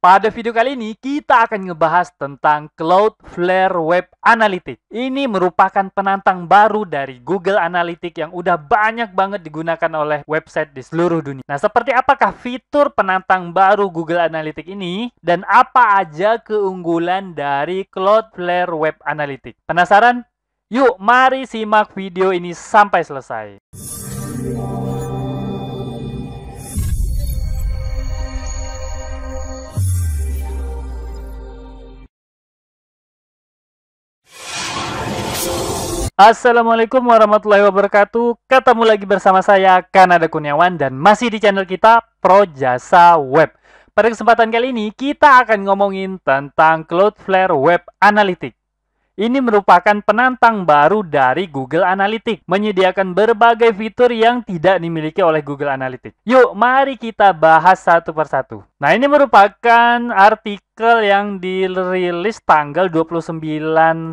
Pada video kali ini kita akan ngebahas tentang Cloudflare Web Analytics. Ini merupakan penantang baru dari Google Analytics yang udah banyak banget digunakan oleh website di seluruh dunia. Nah, seperti apakah fitur penantang baru Google Analytics ini dan apa aja keunggulan dari Cloudflare Web Analytics? Penasaran? Yuk, mari simak video ini sampai selesai. Assalamualaikum warahmatullahi wabarakatuh. Ketemu lagi bersama saya Kanada Kuniawan dan masih di channel kita Pro Jasa Web. Pada kesempatan kali ini kita akan ngomongin tentang Cloudflare Web Analytics. Ini merupakan penantang baru dari Google Analytics, menyediakan berbagai fitur yang tidak dimiliki oleh Google Analytics. Yuk, mari kita bahas satu persatu. Nah, ini merupakan artikel Artikel yang dirilis tanggal 29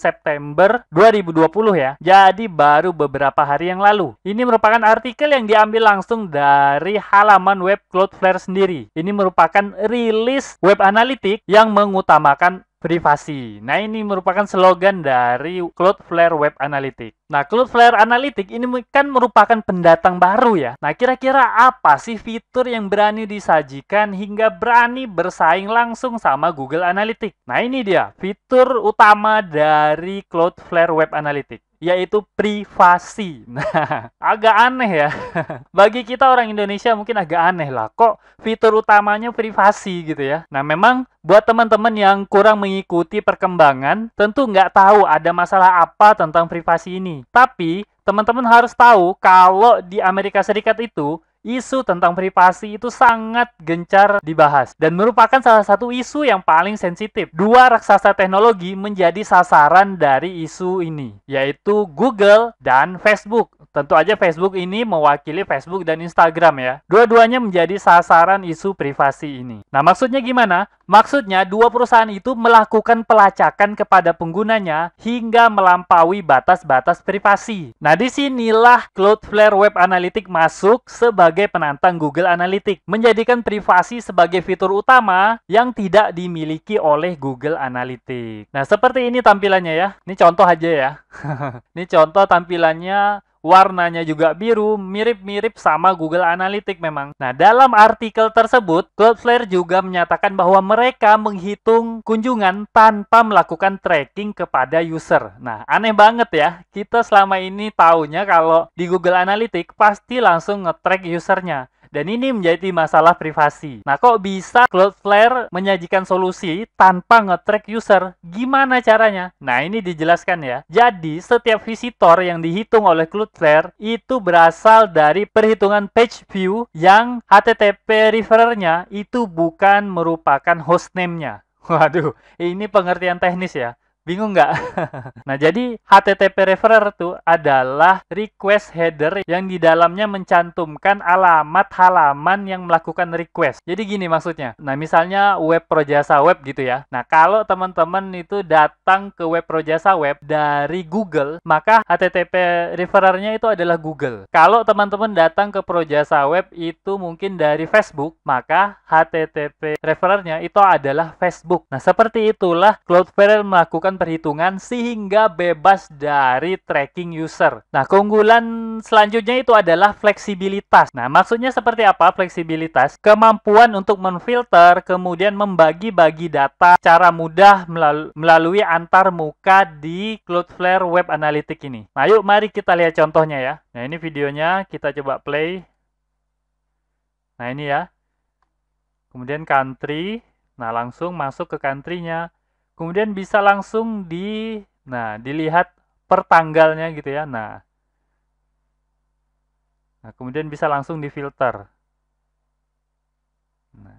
September 2020 ya. Jadi baru beberapa hari yang lalu. Ini merupakan artikel yang diambil langsung dari halaman web Cloudflare sendiri. Ini merupakan rilis web analitik yang mengutamakan privasi. Nah, ini merupakan slogan dari Cloudflare Web Analytics. Nah, Cloudflare Analytics ini kan merupakan pendatang baru ya. Nah, kira-kira apa sih fitur yang berani disajikan hingga berani bersaing langsung sama Google Analytics. Nah, ini dia fitur utama dari Cloudflare Web Analytics yaitu privasi. Nah, agak aneh ya. Bagi kita orang Indonesia mungkin agak aneh lah. Kok fitur utamanya privasi gitu ya? Nah, memang buat teman-teman yang kurang mengikuti perkembangan, tentu nggak tahu ada masalah apa tentang privasi ini. Tapi, teman-teman harus tahu kalau di Amerika Serikat itu isu tentang privasi itu sangat gencar dibahas dan merupakan salah satu isu yang paling sensitif. Dua raksasa teknologi menjadi sasaran dari isu ini, yaitu Google dan Facebook. Tentu aja Facebook ini mewakili Facebook dan Instagram ya. Dua-duanya menjadi sasaran isu privasi ini. Nah, maksudnya gimana? Maksudnya dua perusahaan itu melakukan pelacakan kepada penggunanya hingga melampaui batas-batas privasi. Nah, disinilah Cloudflare Web Analytics masuk sebagai penantang Google Analytics, menjadikan privasi sebagai fitur utama yang tidak dimiliki oleh Google Analytics. Nah, seperti ini tampilannya ya. Ini contoh aja ya. ini contoh tampilannya warnanya juga biru, mirip-mirip sama Google Analytics memang. Nah, dalam artikel tersebut, Cloudflare juga menyatakan bahwa mereka menghitung kunjungan tanpa melakukan tracking kepada user. Nah, aneh banget ya. Kita selama ini taunya kalau di Google Analytics pasti langsung nge-track usernya dan ini menjadi masalah privasi. Nah, kok bisa Cloudflare menyajikan solusi tanpa nge-track user? Gimana caranya? Nah, ini dijelaskan ya. Jadi, setiap visitor yang dihitung oleh Cloudflare itu berasal dari perhitungan page view yang HTTP referernya itu bukan merupakan hostname-nya. Waduh, ini pengertian teknis ya. Bingung nggak? nah, jadi HTTP referrer itu adalah request header yang di dalamnya mencantumkan alamat halaman yang melakukan request. Jadi gini maksudnya. Nah, misalnya web projasa web gitu ya. Nah, kalau teman-teman itu datang ke web projasa web dari Google, maka HTTP referernya itu adalah Google. Kalau teman-teman datang ke projasa web itu mungkin dari Facebook, maka HTTP referernya itu adalah Facebook. Nah, seperti itulah Cloudflare melakukan dalam perhitungan sehingga bebas dari tracking user. Nah, keunggulan selanjutnya itu adalah fleksibilitas. Nah, maksudnya seperti apa fleksibilitas? Kemampuan untuk menfilter, kemudian membagi-bagi data secara mudah melalui antar muka di Cloudflare Web Analytics ini. Nah, yuk mari kita lihat contohnya ya. Nah, ini videonya kita coba play. Nah, ini ya. Kemudian country. Nah, langsung masuk ke country-nya. Kemudian bisa langsung di nah dilihat per tanggalnya gitu ya. Nah. Nah, kemudian bisa langsung difilter. Nah.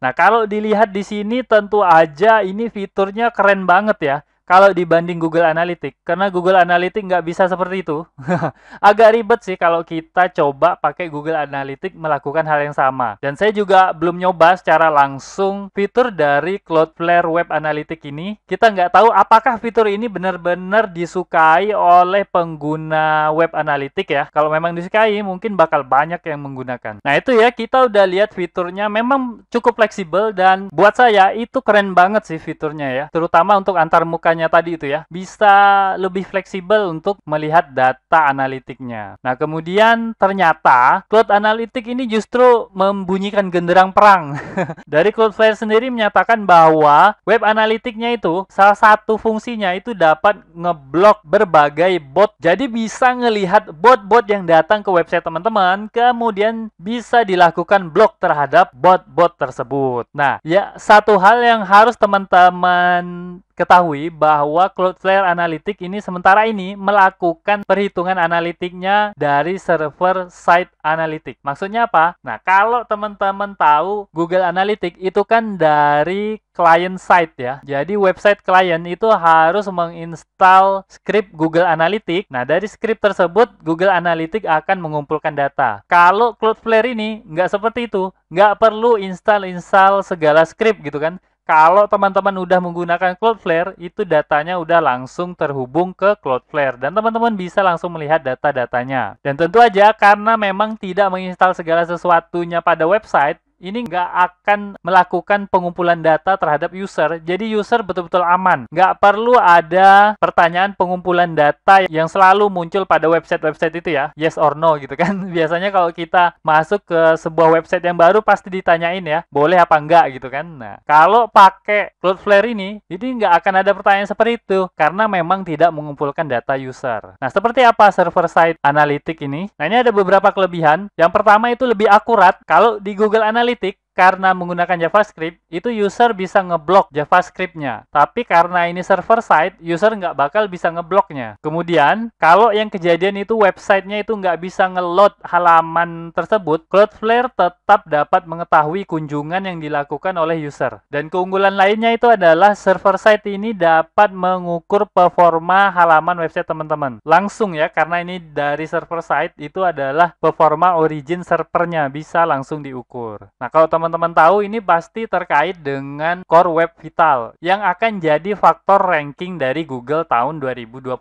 Nah, kalau dilihat di sini tentu aja ini fiturnya keren banget ya kalau dibanding Google Analytics karena Google Analytics nggak bisa seperti itu agak ribet sih kalau kita coba pakai Google Analytics melakukan hal yang sama dan saya juga belum nyoba secara langsung fitur dari Cloudflare Web Analytics ini kita nggak tahu apakah fitur ini benar-benar disukai oleh pengguna Web Analytics ya kalau memang disukai mungkin bakal banyak yang menggunakan nah itu ya kita udah lihat fiturnya memang cukup fleksibel dan buat saya itu keren banget sih fiturnya ya terutama untuk antar mukanya kesimpulannya tadi itu ya, bisa lebih fleksibel untuk melihat data analitiknya. Nah, kemudian ternyata cloud analitik ini justru membunyikan genderang perang. Dari Cloudflare sendiri menyatakan bahwa web analitiknya itu salah satu fungsinya itu dapat ngeblok berbagai bot. Jadi bisa ngelihat bot-bot yang datang ke website teman-teman, kemudian bisa dilakukan blok terhadap bot-bot tersebut. Nah, ya satu hal yang harus teman-teman Ketahui bahwa Cloudflare Analytics ini sementara ini melakukan perhitungan analitiknya dari server side Analytics. Maksudnya apa? Nah, kalau teman-teman tahu Google Analytics itu kan dari client side ya. Jadi website client itu harus menginstal script Google Analytics. Nah, dari script tersebut Google Analytics akan mengumpulkan data. Kalau Cloudflare ini nggak seperti itu, nggak perlu install-install segala script gitu kan kalau teman-teman udah menggunakan Cloudflare, itu datanya udah langsung terhubung ke Cloudflare. Dan teman-teman bisa langsung melihat data-datanya. Dan tentu aja, karena memang tidak menginstal segala sesuatunya pada website, ini nggak akan melakukan pengumpulan data terhadap user. Jadi user betul-betul aman. Nggak perlu ada pertanyaan pengumpulan data yang selalu muncul pada website-website itu ya. Yes or no gitu kan. Biasanya kalau kita masuk ke sebuah website yang baru pasti ditanyain ya. Boleh apa nggak gitu kan. Nah kalau pakai Cloudflare ini, jadi nggak akan ada pertanyaan seperti itu. Karena memang tidak mengumpulkan data user. Nah seperti apa server side analytic ini? Nah ini ada beberapa kelebihan. Yang pertama itu lebih akurat. Kalau di Google Analytics analitik karena menggunakan JavaScript, itu user bisa ngeblok JavaScript-nya. Tapi karena ini server side, user nggak bakal bisa ngebloknya. Kemudian, kalau yang kejadian itu websitenya itu nggak bisa ngeload halaman tersebut, Cloudflare tetap dapat mengetahui kunjungan yang dilakukan oleh user. Dan keunggulan lainnya itu adalah server side ini dapat mengukur performa halaman website teman-teman. Langsung ya, karena ini dari server side itu adalah performa origin servernya bisa langsung diukur. Nah, kalau teman teman-teman tahu ini pasti terkait dengan Core Web Vital yang akan jadi faktor ranking dari Google tahun 2021.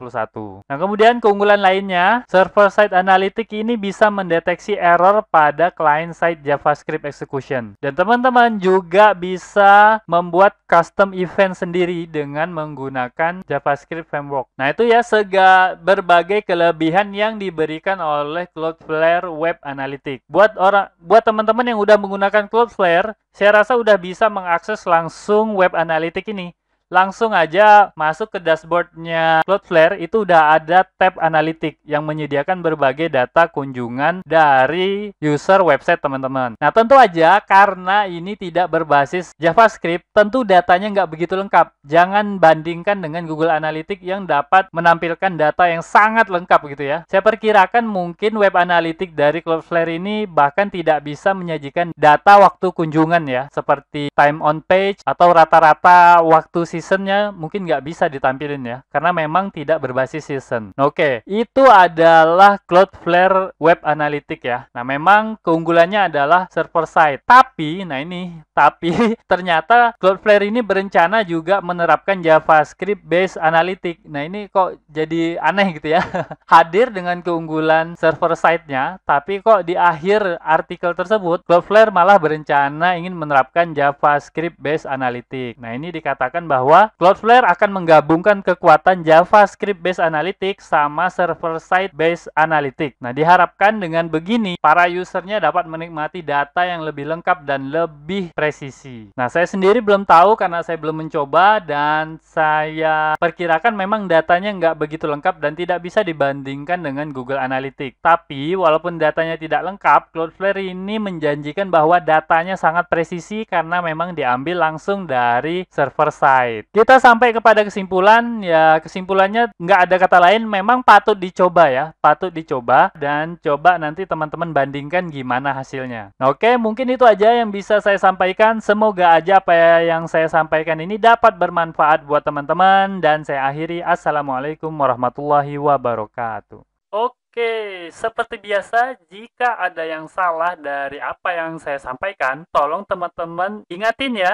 Nah, kemudian keunggulan lainnya, server side analytic ini bisa mendeteksi error pada client side JavaScript execution. Dan teman-teman juga bisa membuat custom event sendiri dengan menggunakan JavaScript framework. Nah, itu ya sega berbagai kelebihan yang diberikan oleh Cloudflare Web Analytics. Buat orang buat teman-teman yang udah menggunakan Cloud Cloudflare, saya rasa udah bisa mengakses langsung web analitik ini langsung aja masuk ke dashboardnya Cloudflare itu udah ada tab analitik yang menyediakan berbagai data kunjungan dari user website teman-teman. Nah tentu aja karena ini tidak berbasis JavaScript, tentu datanya nggak begitu lengkap. Jangan bandingkan dengan Google Analytics yang dapat menampilkan data yang sangat lengkap gitu ya. Saya perkirakan mungkin web analitik dari Cloudflare ini bahkan tidak bisa menyajikan data waktu kunjungan ya, seperti time on page atau rata-rata waktu si seasonnya mungkin nggak bisa ditampilin ya karena memang tidak berbasis season oke okay, itu adalah Cloudflare Web Analytics ya nah memang keunggulannya adalah server side tapi nah ini tapi ternyata Cloudflare ini berencana juga menerapkan JavaScript based analytics nah ini kok jadi aneh gitu ya hadir dengan keunggulan server side-nya tapi kok di akhir artikel tersebut Cloudflare malah berencana ingin menerapkan JavaScript based analytics nah ini dikatakan bahwa bahwa Cloudflare akan menggabungkan kekuatan JavaScript based analytics sama server side based analytics. Nah, diharapkan dengan begini para usernya dapat menikmati data yang lebih lengkap dan lebih presisi. Nah, saya sendiri belum tahu karena saya belum mencoba dan saya perkirakan memang datanya nggak begitu lengkap dan tidak bisa dibandingkan dengan Google Analytics. Tapi walaupun datanya tidak lengkap, Cloudflare ini menjanjikan bahwa datanya sangat presisi karena memang diambil langsung dari server side. Kita sampai kepada kesimpulan, ya kesimpulannya nggak ada kata lain, memang patut dicoba ya, patut dicoba dan coba nanti teman-teman bandingkan gimana hasilnya. Oke, mungkin itu aja yang bisa saya sampaikan. Semoga aja apa yang saya sampaikan ini dapat bermanfaat buat teman-teman dan saya akhiri assalamualaikum warahmatullahi wabarakatuh. Oke, seperti biasa, jika ada yang salah dari apa yang saya sampaikan, tolong teman-teman ingatin ya,